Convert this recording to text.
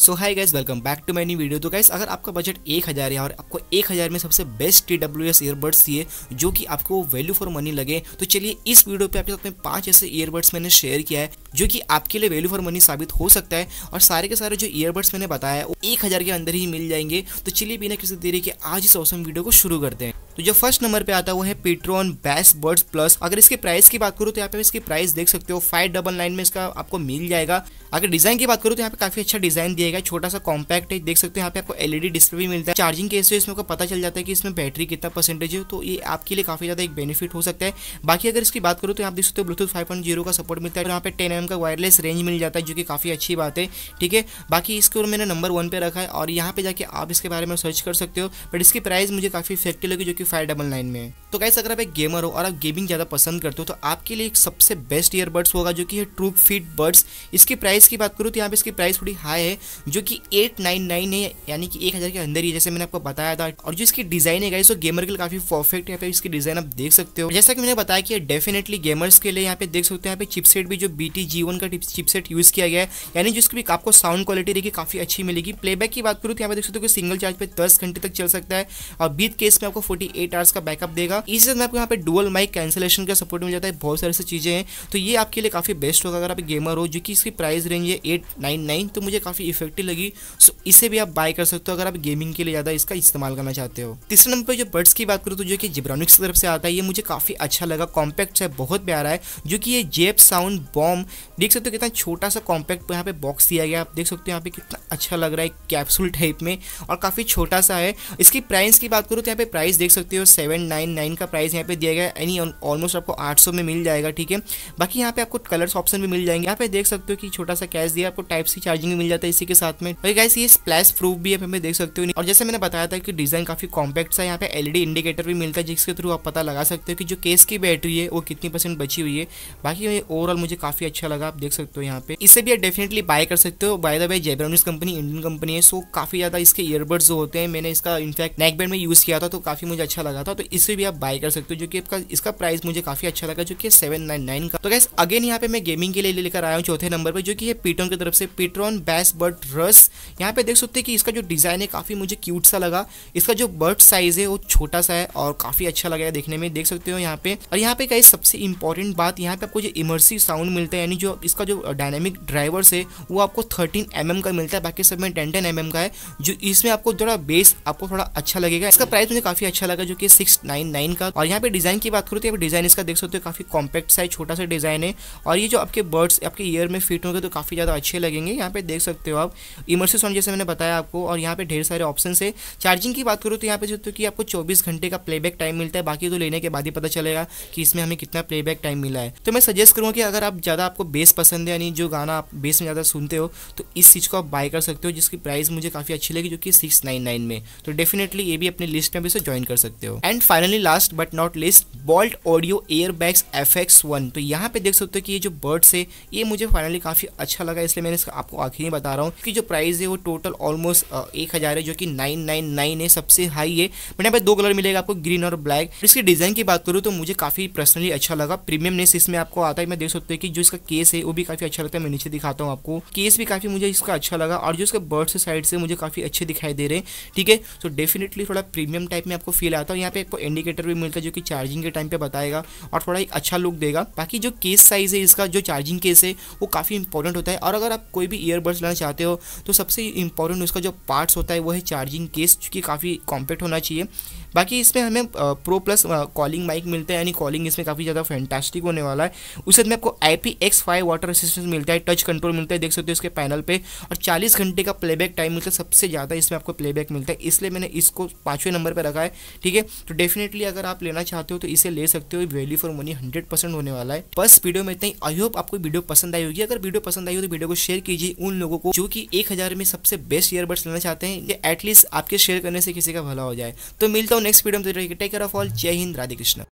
so hi guys welcome back to many video तो guys अगर आपका बजट एक हज़ार है और आपको एक हज़ार में सबसे best T W S earbuds चाहिए जो कि आपको वैल्यू फॉर मनी लगे तो चलिए इस वीडियो पे आपके साथ में पांच ऐसे ईयरबड्स मैंने शेयर किया है जो कि आपके लिए वैल्यू फॉर मनी साबित हो सकता है और सारे के सारे जो ईयरबड्स मैंने बताया है वो एक हज़ार के अंदर ही मिल जाएंगे तो चलिए बिना किसी देरी के आज इस औसम वीडियो को शुरू करते हैं तो जो फर्स्ट नंबर पे आता है वो है पेट्रोन बैस बर्ड्स प्लस अगर इसके प्राइस की बात करूँ तो यहाँ पे इसकी प्राइस देख सकते हो फाइव डबल नाइन में इसका आपको मिल जाएगा अगर डिजाइन की बात करूँ तो यहाँ पे काफी अच्छा डिजाइन दिया गया छोटा सा कॉम्पैक्ट है देख सकते हो यहाँ पे आपको एलईडी डिस्प्ले e भी मिलता है चार्जिंग केस से इसमें पता चल जाता है कि इसमें बैटरी कितना परसेंटेज है तो ये आपके लिए काफी ज्यादा एक बेनिफिट हो सकता है बाकी अगर इसकी बात करूँ तो आप देख सकते हो ब्लूटूथ फाइव का सपोर्ट मिलता है यहाँ पे टेन एम का वायरलेस रेंज मिल जाता है जो कि काफी अच्छी बात है ठीक है बाकी इसको मैंने नंबर वन पे रखा है और यहाँ पे जाके आप इसके बारे में सर्च कर सकते हो बट इसकी प्राइस मुझे काफी इफेक्टिव लगी जो कि क्यू फाइव डबल नाइन में तो कैसे अगर आप एक गेमर हो और आप गेमिंग ज़्यादा पसंद करते हो तो आपके लिए एक सबसे बेस्ट ईयरबड्स होगा जो कि है ट्रू फिट बर्ड्स इसकी प्राइस की बात करूँ तो यहाँ पे इसकी प्राइस थोड़ी हाई है जो कि एट नाइन नाइन है यानी कि एक हज़ार के अंदर ही जैसे मैंने आपको बताया था और जो इसकी डिज़ाइन है गाइस वो गेमर के लिए काफ़ी परफेक्ट है यहाँ पे इसकी डिज़ाइन आप देख सकते हो जैसा कि मैंने बताया कि डेफिनेटली गेमर्स के लिए यहाँ पे देख सकते हो यहाँ पे चिपसेट भी जो बी टी जी वन का चिपसेट यूज़ किया गया है यानी जिसकी भी आपको साउंड क्वालिटी देखिए काफ़ी अच्छी मिलेगी प्लेबैक की बात करूँ तो यहाँ पे देख सकते हो कि सिंगल चार्ज पे दस घंटे तक चल सकता है और बीत केस में आपको फोर्टी एट आवर्स का बैकअप देगा इसी तरह आपको यहाँ पे डुअल माइक कैंसिलेशन का सपोर्ट मिल जाता है बहुत सारी सी चीज़ें हैं तो ये आपके लिए काफ़ी बेस्ट होगा अगर आप गेमर हो जो कि इसकी प्राइस रेंज है एट नाइन नाइन तो मुझे काफ़ी इफेक्टिव लगी सो इसे भी आप बाय कर सकते हो अगर आप गेमिंग के लिए ज़्यादा इसका इस्तेमाल करना चाहते हो तीसरे नंबर पर जो बर्ड्स की बात करूँ तो जो कि जिब्रानिक्स की तरफ से आता है ये मुझे काफ़ी अच्छा लगा कॉम्पैक्ट है बहुत प्यारा है जो कि ये जेप साउंड बॉम देख सकते हो कितना छोटा सा कॉम्पैक्ट यहाँ पे बॉक्स दिया गया आप देख सकते हो यहाँ पे कितना अच्छा लग रहा है कैप्सूल टाइप में और काफ़ी छोटा सा है इसकी प्राइस की बात करूँ तो यहाँ पे प्राइस देख सकते सकते हो सेवन नाइन नाइन का प्राइस यहाँ पे दिया गया यानी ऑलमोस्ट आपको आठ सौ में मिल जाएगा ठीक है बाकी यहाँ पे आपको कलर्स ऑप्शन भी मिल जाएंगे यहाँ पे देख सकते हो कि छोटा सा कैश दिया आपको टाइप सी चार्जिंग भी मिल जाता है इसी के साथ में भाई गाइस ये स्प्लैश प्रूफ भी आप हमें देख सकते हो और जैसे मैंने बताया था कि डिजाइन काफी कॉम्पैक्ट सा यहाँ पे एलईडी इंडिकेटर e भी मिलता है जिसके थ्रू आप पता लगा सकते हो कि जो केस की बैटरी है वो कितनी परसेंट बची हुई है बाकी ओवरऑल मुझे काफी अच्छा लगा आप देख सकते हो यहाँ पे इसे भी आप डेफिनेटली बाय कर सकते हो by the by Zebronics company Indian company है सो काफी ज्यादा इसके ईयरबड्स होते हैं मैंने इसका इनफैक्ट नेकबैंड में यूज किया था तो काफी मुझे अच्छा अच्छा लगा था तो इसे भी आप बाय कर सकते हो जो कि आपका इसका प्राइस मुझे काफी अच्छा लगा जो कि सेवन नाइन नाइन का तो गैस अगेन यहाँ पे मैं गेमिंग के लिए लेकर आया हूँ चौथे नंबर पर जो कि है पीटोन की तरफ से पीट्रॉन बैस बर्ड रस यहाँ पे देख सकते हैं कि इसका जो डिज़ाइन है काफ़ी मुझे क्यूट सा लगा इसका जो बर्ड साइज है वो छोटा सा है और काफ़ी अच्छा लगा है देखने में देख सकते हो यहाँ पे और यहाँ पे गाइस सबसे इंपॉर्टेंट बात यहाँ पे आपको जो इमर्सिव साउंड मिलता है यानी जो इसका जो डायनेमिक ड्राइवर्स है वो आपको थर्टीन एम mm का मिलता है बाकी सब में टेन टेन एम का है जो इसमें आपको थोड़ा बेस आपको थोड़ा अच्छा लगेगा इसका प्राइस मुझे काफ़ी अच्छा लगा जाएगा जो कि सिक्स नाइन नाइन का और यहाँ पे डिजाइन की बात करूँ तो डिजाइन इसका देख सकते हो काफी कॉम्पैक्ट साइज छोटा सा डिजाइन है और ये जो आपके बर्ड्स आपके ईयर में फिट होंगे तो काफी ज्यादा अच्छे लगेंगे यहाँ पे देख सकते हो आप इमरसी साउंड जैसे मैंने बताया आपको और यहाँ पे ढेर सारे ऑप्शन है चार्जिंग की बात करूँ तो यहाँ पे जो हो तो कि आपको चौबीस घंटे का प्लेबैक टाइम मिलता है बाकी तो लेने के बाद ही पता चलेगा कि इसमें हमें कितना प्लेबैक टाइम मिला है तो मैं सजेस्ट करूँगा कि अगर आप ज़्यादा आपको बेस पसंद है यानी जो गाना आप बेस में ज़्यादा सुनते हो तो इस चीज़ को आप बाय कर सकते हो जिसकी प्राइस मुझे काफ़ी अच्छी लगी जो कि सिक्स नाइन नाइन में तो डेफिनेटली ये भी अपने लिस्ट में भी से ज्वाइन कर सकते सकते हो and finally last but not least Boult audio air bass F X one तो यहाँ पे देख सकते हो कि ये जो बर्ड्स है ये मुझे फाइनली काफ़ी अच्छा लगा इसलिए मैंने इसका आपको आखिर ही बता रहा हूँ कि जो प्राइस है वो टोटल ऑलमोस्ट एक हज़ार है जो कि नाइन नाइन नाइन है सबसे हाई है बट यहाँ पे दो कलर मिलेगा आपको ग्रीन और ब्लैक इसकी डिज़ाइन की बात करूँ तो मुझे काफ़ी पर्सनली अच्छा लगा प्रीमियम प्रीमियमनेस इसमें आपको आता है मैं देख सकते हो कि जो इसका केस है वो भी काफ़ी अच्छा लगता है मैं नीचे दिखाता हूँ आपको केस भी काफ़ी मुझे इसका अच्छा लगा और जो इसका बर्ड्स साइड से मुझे काफ़ी अच्छे दिखाई दे रहे हैं ठीक है सो डेफिनेटली थोड़ा प्रीमियम टाइप में आपको फील लाता हूँ यहाँ पे आपको इंडिकेटर भी मिलता है जो कि चार्जिंग के टाइम पे बताएगा और थोड़ा एक अच्छा लुक देगा बाकी जो केस साइज़ है इसका जो चार्जिंग केस है वो काफ़ी इंपॉर्टेंट होता है और अगर आप कोई भी ईयरबड्स लेना चाहते हो तो सबसे इंपॉर्टेंट उसका जो पार्ट्स होता है वो है चार्जिंग केस जो काफ़ी कॉम्पैक्ट होना चाहिए बाकी इसमें हमें प्रो प्लस कॉलिंग माइक मिलता है यानी कॉलिंग इसमें काफ़ी ज़्यादा फैंटास्टिक होने वाला है उसके में आपको I P X five water resistance मिलता है टच कंट्रोल मिलता है देख सकते हो इसके पैनल पे और 40 घंटे का प्लेबैक टाइम मिलता है सबसे ज़्यादा इसमें आपको प्लेबैक मिलता है इसलिए मैंने इसको पाँचवें नंबर पर रखा है ठीक है तो डेफिनेटली अगर आप लेना चाहते हो तो इसे ले सकते हो value for money hundred percent होने वाला है बस वीडियो में आई होप आपको वीडियो पसंद आई होगी अगर वीडियो पसंद आई हो तो वीडियो को शेयर कीजिए उन लोगों को जो कि एक हजार में सबसे बेस्ट ईयरबड्स लेना चाहते हैं एटलीस्ट आपके शेयर करने से किसी का भला हो जाए तो मिलता हूँ नेक्स्ट वीडियो में टेक केयर ऑफ ऑल जय हिंद राधे कृष्ण